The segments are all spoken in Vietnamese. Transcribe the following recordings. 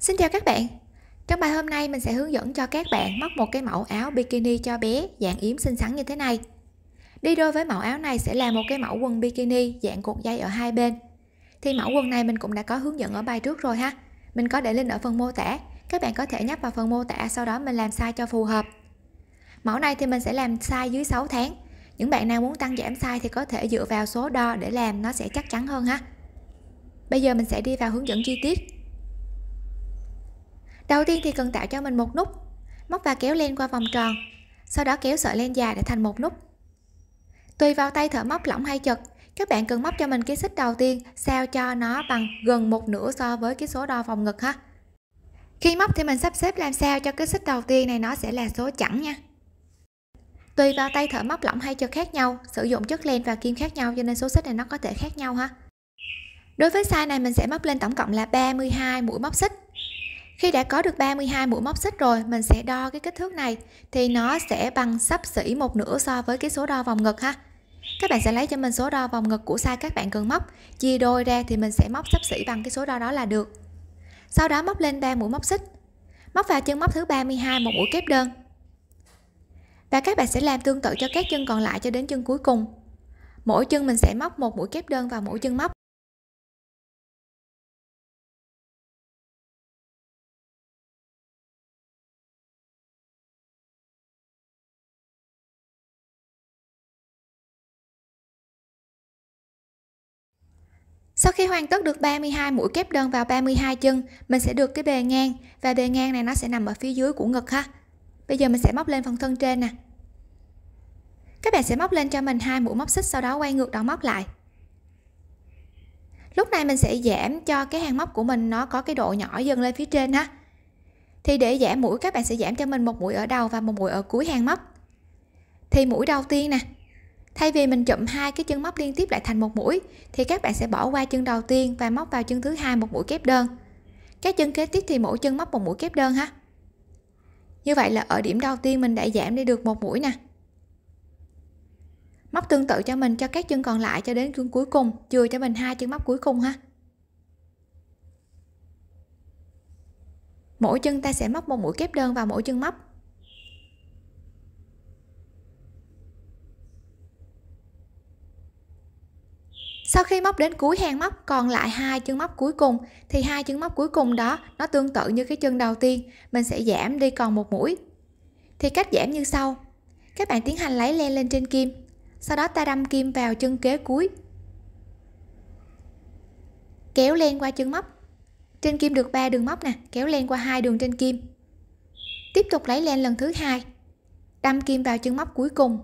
Xin chào các bạn Trong bài hôm nay mình sẽ hướng dẫn cho các bạn móc một cái mẫu áo bikini cho bé dạng yếm xinh xắn như thế này Đi đôi với mẫu áo này sẽ là một cái mẫu quần bikini dạng cột dây ở hai bên Thì mẫu quần này mình cũng đã có hướng dẫn ở bài trước rồi ha Mình có để link ở phần mô tả Các bạn có thể nhấp vào phần mô tả sau đó mình làm size cho phù hợp Mẫu này thì mình sẽ làm size dưới 6 tháng Những bạn nào muốn tăng giảm size thì có thể dựa vào số đo để làm nó sẽ chắc chắn hơn ha Bây giờ mình sẽ đi vào hướng dẫn chi tiết đầu tiên thì cần tạo cho mình một nút móc và kéo len qua vòng tròn sau đó kéo sợi len dài để thành một nút tùy vào tay thợ móc lỏng hay chật các bạn cần móc cho mình cái xích đầu tiên sao cho nó bằng gần một nửa so với cái số đo vòng ngực ha khi móc thì mình sắp xếp làm sao cho cái xích đầu tiên này nó sẽ là số chẵn nha tùy vào tay thợ móc lỏng hay chật khác nhau sử dụng chất len và kim khác nhau cho nên số xích này nó có thể khác nhau ha đối với size này mình sẽ móc lên tổng cộng là 32 mũi móc xích khi đã có được 32 mũi móc xích rồi, mình sẽ đo cái kích thước này thì nó sẽ bằng sắp xỉ một nửa so với cái số đo vòng ngực ha. Các bạn sẽ lấy cho mình số đo vòng ngực của size các bạn cần móc, chia đôi ra thì mình sẽ móc sắp xỉ bằng cái số đo đó là được. Sau đó móc lên 3 mũi móc xích. Móc vào chân móc thứ 32 một mũi kép đơn. Và các bạn sẽ làm tương tự cho các chân còn lại cho đến chân cuối cùng. Mỗi chân mình sẽ móc một mũi kép đơn vào mỗi chân móc. Sau khi hoàn tất được 32 mũi kép đơn vào 32 chân, mình sẽ được cái bề ngang và bề ngang này nó sẽ nằm ở phía dưới của ngực ha. Bây giờ mình sẽ móc lên phần thân trên nè. Các bạn sẽ móc lên cho mình hai mũi móc xích sau đó quay ngược đầu móc lại. Lúc này mình sẽ giảm cho cái hàng móc của mình nó có cái độ nhỏ dần lên phía trên ha. Thì để giảm mũi các bạn sẽ giảm cho mình một mũi ở đầu và một mũi ở cuối hàng móc. Thì mũi đầu tiên nè, Thay vì mình chụm hai cái chân móc liên tiếp lại thành một mũi thì các bạn sẽ bỏ qua chân đầu tiên và móc vào chân thứ hai một mũi kép đơn. Các chân kế tiếp thì mỗi chân móc một mũi kép đơn ha. Như vậy là ở điểm đầu tiên mình đã giảm đi được một mũi nè. Móc tương tự cho mình cho các chân còn lại cho đến chân cuối cùng, chừa cho mình hai chân móc cuối cùng ha. Mỗi chân ta sẽ móc một mũi kép đơn vào mỗi chân móc. sau khi móc đến cuối hàng móc còn lại hai chân móc cuối cùng thì hai chân móc cuối cùng đó nó tương tự như cái chân đầu tiên mình sẽ giảm đi còn một mũi thì cách giảm như sau các bạn tiến hành lấy len lên trên kim sau đó ta đâm kim vào chân kế cuối kéo len qua chân móc trên kim được 3 đường móc nè kéo len qua hai đường trên kim tiếp tục lấy len lần thứ hai đâm kim vào chân móc cuối cùng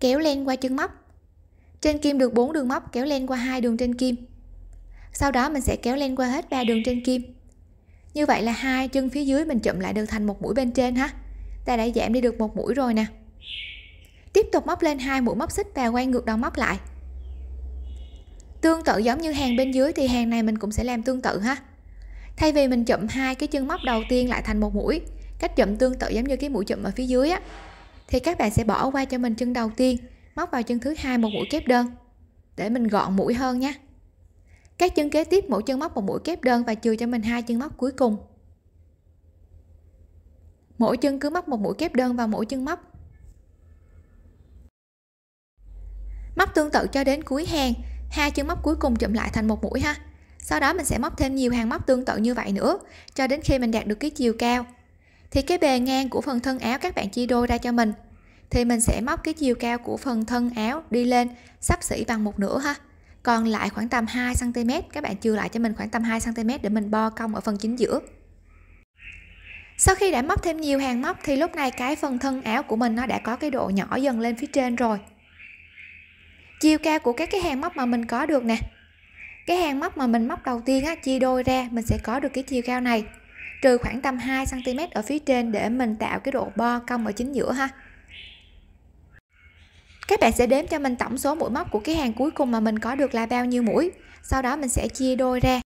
kéo len qua chân móc trên kim được 4 đường móc kéo len qua hai đường trên kim sau đó mình sẽ kéo len qua hết ba đường trên kim như vậy là hai chân phía dưới mình chụm lại được thành một mũi bên trên ha ta đã giảm đi được một mũi rồi nè tiếp tục móc lên hai mũi móc xích và quay ngược đầu móc lại tương tự giống như hàng bên dưới thì hàng này mình cũng sẽ làm tương tự ha thay vì mình chụm hai cái chân móc đầu tiên lại thành một mũi cách chụm tương tự giống như cái mũi chụm ở phía dưới á thì các bạn sẽ bỏ qua cho mình chân đầu tiên móc vào chân thứ hai một mũi kép đơn để mình gọn mũi hơn nhé các chân kế tiếp mỗi chân móc một mũi kép đơn và chừa cho mình hai chân móc cuối cùng mỗi chân cứ móc một mũi kép đơn vào mỗi chân móc móc tương tự cho đến cuối hàng hai chân móc cuối cùng chụm lại thành một mũi ha sau đó mình sẽ móc thêm nhiều hàng móc tương tự như vậy nữa cho đến khi mình đạt được cái chiều cao thì cái bề ngang của phần thân áo các bạn chia đôi ra cho mình thì mình sẽ móc cái chiều cao của phần thân áo đi lên sắp xỉ bằng một nửa ha còn lại khoảng tầm 2 cm các bạn chưa lại cho mình khoảng tầm 2 cm để mình bo cong ở phần chính giữa sau khi đã móc thêm nhiều hàng móc thì lúc này cái phần thân áo của mình nó đã có cái độ nhỏ dần lên phía trên rồi chiều cao của các cái hàng móc mà mình có được nè cái hàng móc mà mình móc đầu tiên á, chia đôi ra mình sẽ có được cái chiều cao này trừ khoảng tầm 2 cm ở phía trên để mình tạo cái độ bo cong ở chính giữa ha các bạn sẽ đếm cho mình tổng số mũi móc của cái hàng cuối cùng mà mình có được là bao nhiêu mũi sau đó mình sẽ chia đôi ra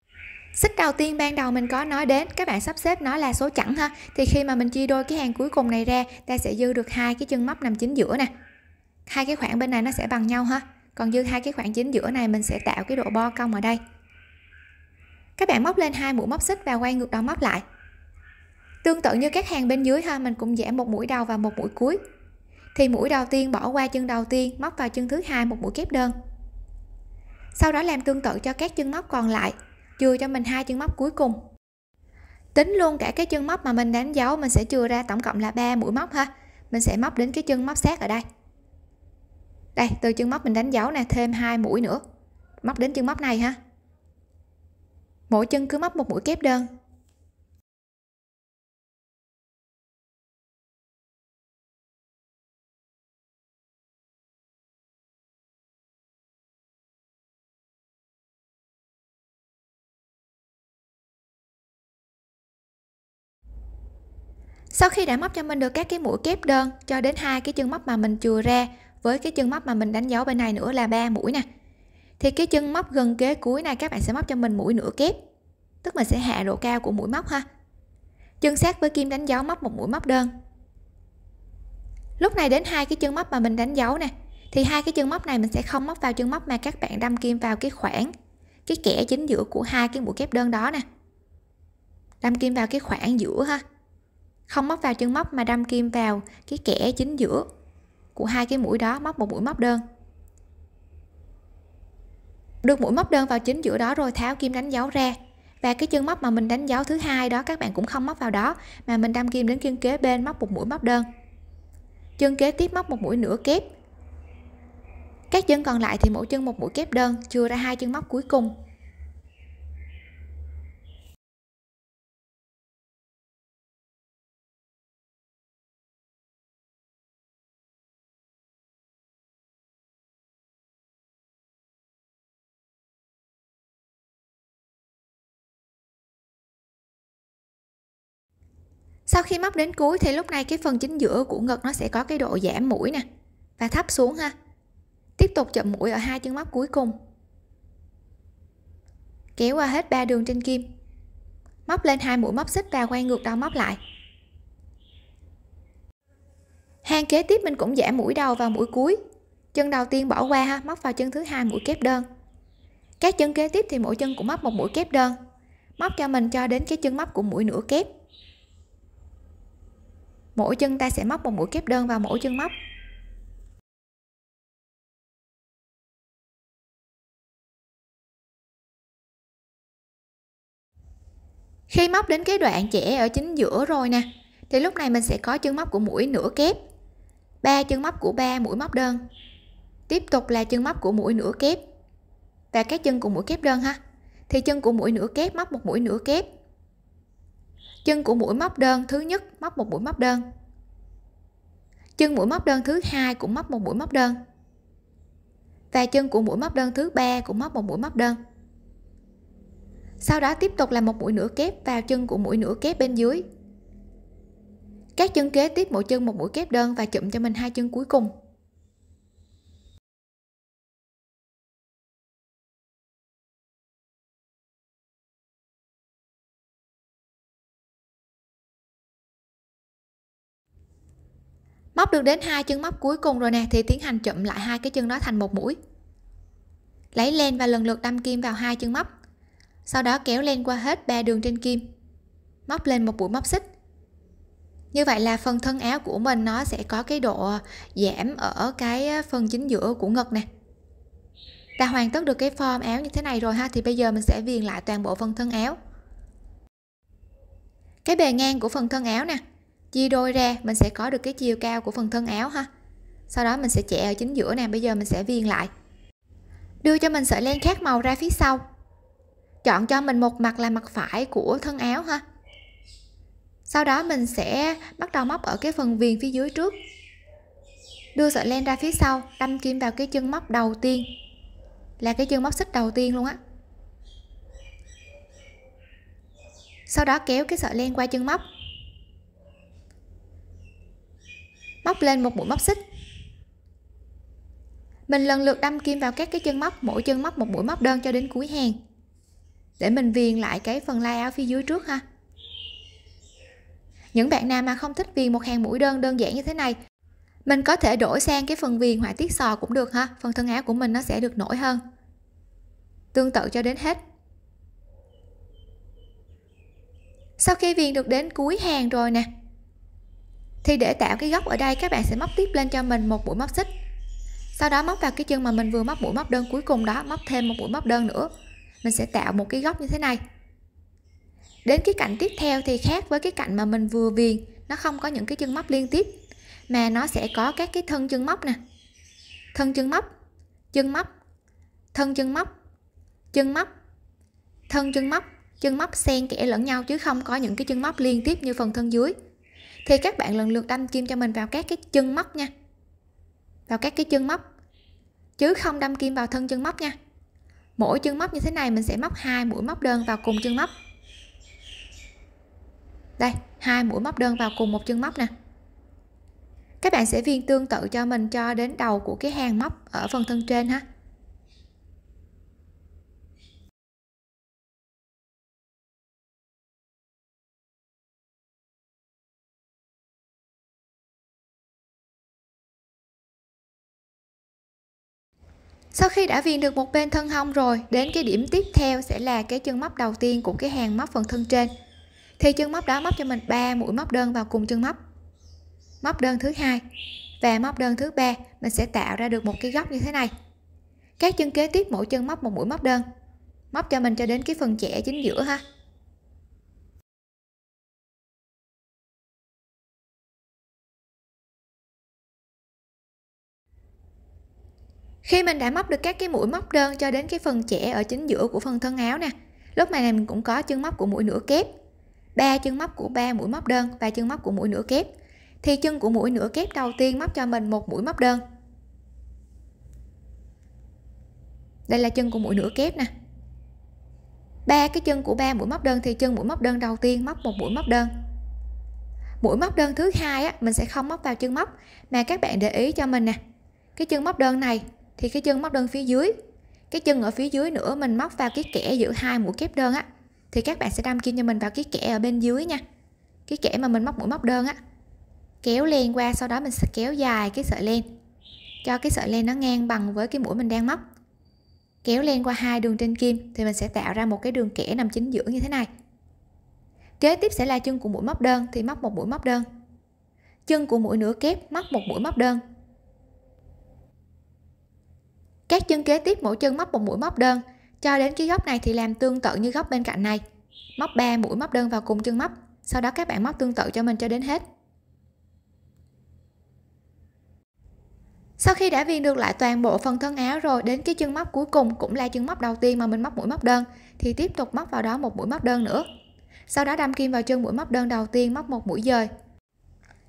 xích đầu tiên ban đầu mình có nói đến các bạn sắp xếp nó là số chẵn ha thì khi mà mình chia đôi cái hàng cuối cùng này ra ta sẽ dư được hai cái chân móc nằm chính giữa nè hai cái khoảng bên này nó sẽ bằng nhau ha còn dư hai cái khoảng chính giữa này mình sẽ tạo cái độ bo cong ở đây các bạn móc lên hai mũi móc xích và quay ngược đầu móc lại tương tự như các hàng bên dưới ha mình cũng giảm một mũi đầu và một mũi cuối thì mũi đầu tiên bỏ qua chân đầu tiên móc vào chân thứ hai một mũi kép đơn sau đó làm tương tự cho các chân móc còn lại chừa cho mình hai chân móc cuối cùng tính luôn cả cái chân móc mà mình đánh dấu mình sẽ chừa ra tổng cộng là 3 mũi móc ha mình sẽ móc đến cái chân móc sát ở đây đây từ chân móc mình đánh dấu nè thêm hai mũi nữa móc đến chân móc này ha mỗi chân cứ móc một mũi kép đơn sau khi đã móc cho mình được các cái mũi kép đơn cho đến hai cái chân móc mà mình chừa ra với cái chân móc mà mình đánh dấu bên này nữa là ba mũi nè thì cái chân móc gần kế cuối này các bạn sẽ móc cho mình mũi nửa kép tức mình sẽ hạ độ cao của mũi móc ha chân sát với kim đánh dấu móc một mũi móc đơn lúc này đến hai cái chân móc mà mình đánh dấu nè thì hai cái chân móc này mình sẽ không móc vào chân móc mà các bạn đâm kim vào cái khoảng cái kẽ chính giữa của hai cái mũi kép đơn đó nè đâm kim vào cái khoảng giữa ha không móc vào chân móc mà đâm kim vào cái kẽ chính giữa của hai cái mũi đó móc một mũi móc đơn được mũi móc đơn vào chính giữa đó rồi tháo kim đánh dấu ra và cái chân móc mà mình đánh dấu thứ hai đó các bạn cũng không móc vào đó mà mình đâm kim đến chân kế bên móc một mũi móc đơn chân kế tiếp móc một mũi nửa kép các chân còn lại thì mỗi chân một mũi kép đơn chưa ra hai chân móc cuối cùng sau khi móc đến cuối thì lúc này cái phần chính giữa của ngực nó sẽ có cái độ giảm mũi nè và thấp xuống ha tiếp tục chậm mũi ở hai chân móc cuối cùng kéo qua hết ba đường trên kim móc lên hai mũi móc xích và quay ngược đầu móc lại hàng kế tiếp mình cũng giảm mũi đầu và mũi cuối chân đầu tiên bỏ qua ha móc vào chân thứ hai mũi kép đơn các chân kế tiếp thì mỗi chân cũng móc một mũi kép đơn móc cho mình cho đến cái chân móc của mũi nửa kép mỗi chân ta sẽ móc một mũi kép đơn vào mỗi chân móc khi móc đến cái đoạn trẻ ở chính giữa rồi nè thì lúc này mình sẽ có chân móc của mũi nửa kép ba chân móc của ba mũi móc đơn tiếp tục là chân móc của mũi nửa kép và các chân của mũi kép đơn ha thì chân của mũi nửa kép móc một mũi nửa kép chân của mũi móc đơn thứ nhất móc một mũi móc đơn chân mũi móc đơn thứ hai cũng móc một mũi móc đơn và chân của mũi móc đơn thứ ba cũng móc một mũi móc đơn sau đó tiếp tục là một mũi nửa kép vào chân của mũi nửa kép bên dưới các chân kế tiếp mỗi chân một mũi kép đơn và chụm cho mình hai chân cuối cùng móc được đến hai chân móc cuối cùng rồi nè thì tiến hành chụm lại hai cái chân đó thành một mũi lấy len và lần lượt đâm kim vào hai chân móc sau đó kéo len qua hết ba đường trên kim móc lên một mũi móc xích như vậy là phần thân áo của mình nó sẽ có cái độ giảm ở cái phần chính giữa của ngực nè đã hoàn tất được cái form áo như thế này rồi ha thì bây giờ mình sẽ viền lại toàn bộ phần thân áo cái bề ngang của phần thân áo nè chia đôi ra mình sẽ có được cái chiều cao của phần thân áo ha sau đó mình sẽ chẻ ở chính giữa nè bây giờ mình sẽ viền lại đưa cho mình sợi len khác màu ra phía sau chọn cho mình một mặt là mặt phải của thân áo ha sau đó mình sẽ bắt đầu móc ở cái phần viền phía dưới trước đưa sợi len ra phía sau đâm kim vào cái chân móc đầu tiên là cái chân móc xích đầu tiên luôn á sau đó kéo cái sợi len qua chân móc móc lên một mũi móc xích mình lần lượt đâm kim vào các cái chân móc mỗi chân móc một mũi móc đơn cho đến cuối hàng để mình viền lại cái phần lai áo phía dưới trước ha những bạn nào mà không thích viền một hàng mũi đơn đơn giản như thế này mình có thể đổi sang cái phần viền họa tiết sò cũng được ha phần thân áo của mình nó sẽ được nổi hơn tương tự cho đến hết sau khi viền được đến cuối hàng rồi nè thì để tạo cái góc ở đây các bạn sẽ móc tiếp lên cho mình một mũi móc xích sau đó móc vào cái chân mà mình vừa móc mũi móc đơn cuối cùng đó móc thêm một mũi móc đơn nữa mình sẽ tạo một cái góc như thế này đến cái cạnh tiếp theo thì khác với cái cạnh mà mình vừa viền nó không có những cái chân móc liên tiếp mà nó sẽ có các cái thân chân móc nè thân chân móc chân móc thân chân móc chân móc thân chân móc chân móc xen kẽ lẫn nhau chứ không có những cái chân móc liên tiếp như phần thân dưới thì các bạn lần lượt đâm kim cho mình vào các cái chân móc nha vào các cái chân móc chứ không đâm kim vào thân chân móc nha mỗi chân móc như thế này mình sẽ móc hai mũi móc đơn vào cùng chân móc đây hai mũi móc đơn vào cùng một chân móc nè các bạn sẽ viên tương tự cho mình cho đến đầu của cái hàng móc ở phần thân trên ha sau khi đã viền được một bên thân hông rồi đến cái điểm tiếp theo sẽ là cái chân móc đầu tiên của cái hàng móc phần thân trên thì chân móc đó móc cho mình 3 mũi móc đơn vào cùng chân móc móc đơn thứ hai và móc đơn thứ ba mình sẽ tạo ra được một cái góc như thế này các chân kế tiếp mỗi chân móc một mũi móc đơn móc cho mình cho đến cái phần trẻ chính giữa ha khi mình đã móc được các cái mũi móc đơn cho đến cái phần trẻ ở chính giữa của phần thân áo nè lúc này mình cũng có chân móc của mũi nửa kép ba chân móc của ba mũi móc đơn và chân móc của mũi nửa kép thì chân của mũi nửa kép đầu tiên móc cho mình một mũi móc đơn đây là chân của mũi nửa kép nè ba cái chân của ba mũi móc đơn thì chân mũi móc đơn đầu tiên móc một mũi móc đơn mũi móc đơn thứ hai á mình sẽ không móc vào chân móc mà các bạn để ý cho mình nè cái chân móc đơn này thì cái chân móc đơn phía dưới cái chân ở phía dưới nữa mình móc vào cái kẽ giữa hai mũi kép đơn á thì các bạn sẽ đâm kim cho mình vào cái kẽ ở bên dưới nha cái kẽ mà mình móc mũi móc đơn á kéo len qua sau đó mình sẽ kéo dài cái sợi len cho cái sợi len nó ngang bằng với cái mũi mình đang móc kéo len qua hai đường trên kim thì mình sẽ tạo ra một cái đường kẽ nằm chính giữa như thế này kế tiếp sẽ là chân của mũi móc đơn thì móc một mũi móc đơn chân của mũi nửa kép móc một mũi móc đơn các chân kế tiếp mỗi chân móc một mũi móc đơn cho đến cái góc này thì làm tương tự như góc bên cạnh này móc 3 mũi móc đơn vào cùng chân móc sau đó các bạn móc tương tự cho mình cho đến hết sau khi đã viền được lại toàn bộ phần thân áo rồi đến cái chân móc cuối cùng cũng là chân móc đầu tiên mà mình móc mũi móc đơn thì tiếp tục móc vào đó một mũi móc đơn nữa sau đó đâm kim vào chân mũi móc đơn đầu tiên móc một mũi dời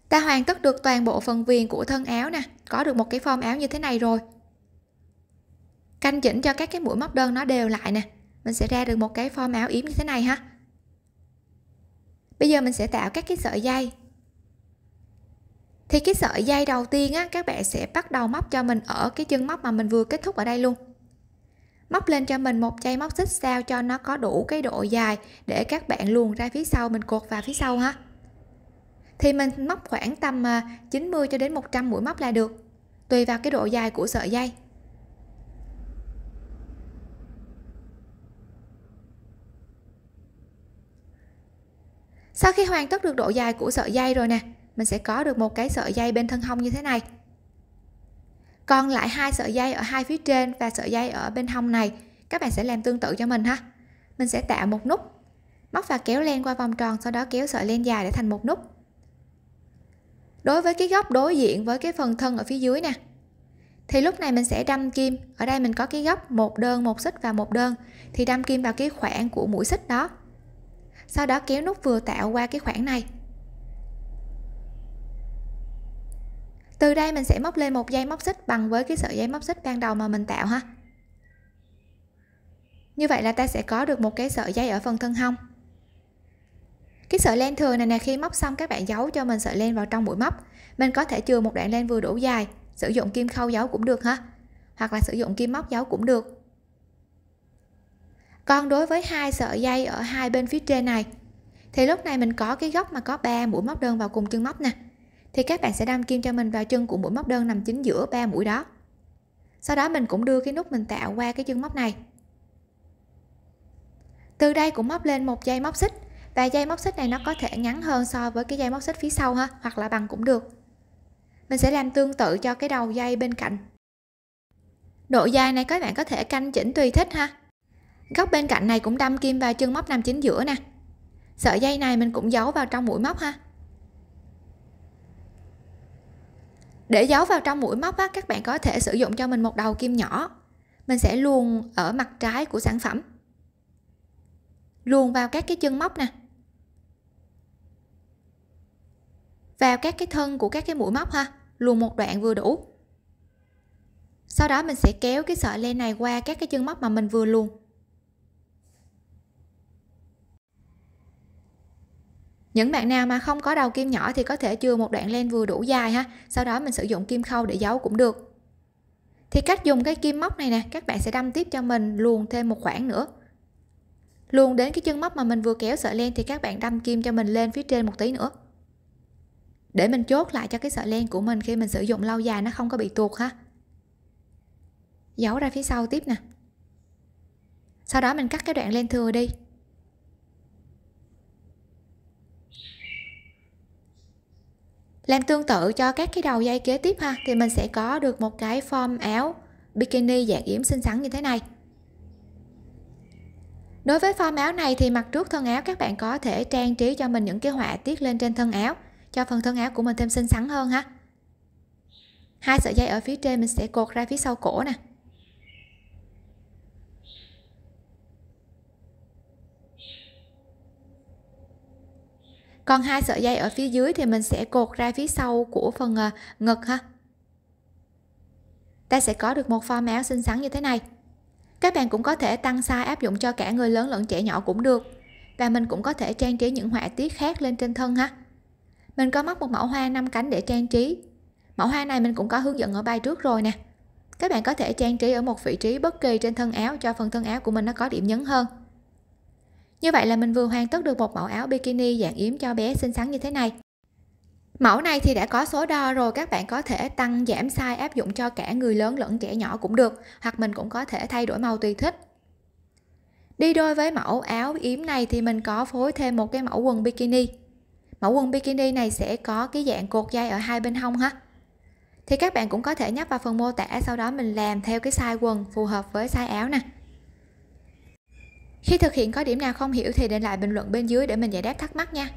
ta hoàn tất được toàn bộ phần viền của thân áo nè có được một cái form áo như thế này rồi canh chỉnh cho các cái mũi móc đơn nó đều lại nè mình sẽ ra được một cái form áo yếm như thế này ha bây giờ mình sẽ tạo các cái sợi dây thì cái sợi dây đầu tiên á các bạn sẽ bắt đầu móc cho mình ở cái chân móc mà mình vừa kết thúc ở đây luôn móc lên cho mình một dây móc xích sao cho nó có đủ cái độ dài để các bạn luồn ra phía sau mình cột vào phía sau ha thì mình móc khoảng tầm 90 à, cho đến 100 mũi móc là được tùy vào cái độ dài của sợi dây sau khi hoàn tất được độ dài của sợi dây rồi nè mình sẽ có được một cái sợi dây bên thân hông như thế này còn lại hai sợi dây ở hai phía trên và sợi dây ở bên hông này các bạn sẽ làm tương tự cho mình ha mình sẽ tạo một nút móc và kéo len qua vòng tròn sau đó kéo sợi len dài để thành một nút đối với cái góc đối diện với cái phần thân ở phía dưới nè thì lúc này mình sẽ đâm kim ở đây mình có cái góc một đơn một xích và một đơn thì đâm kim vào cái khoảng của mũi xích đó sau đó kéo nút vừa tạo qua cái khoảng này từ đây mình sẽ móc lên một dây móc xích bằng với cái sợi dây móc xích ban đầu mà mình tạo ha như vậy là ta sẽ có được một cái sợi dây ở phần thân hông cái sợi len thừa này nè khi móc xong các bạn giấu cho mình sợi len vào trong mũi móc mình có thể chừa một đoạn len vừa đủ dài sử dụng kim khâu giấu cũng được ha hoặc là sử dụng kim móc giấu cũng được còn đối với hai sợi dây ở hai bên phía trên này thì lúc này mình có cái góc mà có ba mũi móc đơn vào cùng chân móc nè thì các bạn sẽ đâm kim cho mình vào chân của mũi móc đơn nằm chính giữa ba mũi đó sau đó mình cũng đưa cái nút mình tạo qua cái chân móc này từ đây cũng móc lên một dây móc xích và dây móc xích này nó có thể ngắn hơn so với cái dây móc xích phía sau ha hoặc là bằng cũng được mình sẽ làm tương tự cho cái đầu dây bên cạnh độ dài này các bạn có thể canh chỉnh tùy thích ha góc bên cạnh này cũng đâm kim vào chân móc nằm chính giữa nè sợi dây này mình cũng giấu vào trong mũi móc ha để giấu vào trong mũi móc á, các bạn có thể sử dụng cho mình một đầu kim nhỏ mình sẽ luồn ở mặt trái của sản phẩm luồn vào các cái chân móc nè vào các cái thân của các cái mũi móc ha luồn một đoạn vừa đủ sau đó mình sẽ kéo cái sợi len này qua các cái chân móc mà mình vừa luồn những bạn nào mà không có đầu kim nhỏ thì có thể chừa một đoạn len vừa đủ dài ha sau đó mình sử dụng kim khâu để giấu cũng được thì cách dùng cái kim móc này nè các bạn sẽ đâm tiếp cho mình luồn thêm một khoảng nữa luồn đến cái chân móc mà mình vừa kéo sợi len thì các bạn đâm kim cho mình lên phía trên một tí nữa để mình chốt lại cho cái sợi len của mình khi mình sử dụng lâu dài nó không có bị tuột ha giấu ra phía sau tiếp nè sau đó mình cắt cái đoạn len thừa đi làm tương tự cho các cái đầu dây kế tiếp ha thì mình sẽ có được một cái form áo bikini dạng yếm xinh xắn như thế này đối với form áo này thì mặt trước thân áo các bạn có thể trang trí cho mình những cái họa tiết lên trên thân áo cho phần thân áo của mình thêm xinh xắn hơn ha hai sợi dây ở phía trên mình sẽ cột ra phía sau cổ nè còn hai sợi dây ở phía dưới thì mình sẽ cột ra phía sau của phần à, ngực ha ta sẽ có được một form áo xinh xắn như thế này các bạn cũng có thể tăng size áp dụng cho cả người lớn lẫn trẻ nhỏ cũng được và mình cũng có thể trang trí những họa tiết khác lên trên thân ha mình có mắc một mẫu hoa năm cánh để trang trí mẫu hoa này mình cũng có hướng dẫn ở bài trước rồi nè các bạn có thể trang trí ở một vị trí bất kỳ trên thân áo cho phần thân áo của mình nó có điểm nhấn hơn như vậy là mình vừa hoàn tất được một mẫu áo bikini dạng yếm cho bé xinh xắn như thế này. Mẫu này thì đã có số đo rồi, các bạn có thể tăng giảm size áp dụng cho cả người lớn lẫn trẻ nhỏ cũng được, hoặc mình cũng có thể thay đổi màu tùy thích. Đi đôi với mẫu áo yếm này thì mình có phối thêm một cái mẫu quần bikini. Mẫu quần bikini này sẽ có cái dạng cột dây ở hai bên hông ha. Thì các bạn cũng có thể nhấp vào phần mô tả sau đó mình làm theo cái size quần phù hợp với size áo nè. Khi thực hiện có điểm nào không hiểu thì để lại bình luận bên dưới để mình giải đáp thắc mắc nha.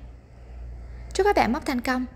Chúc các bạn móc thành công!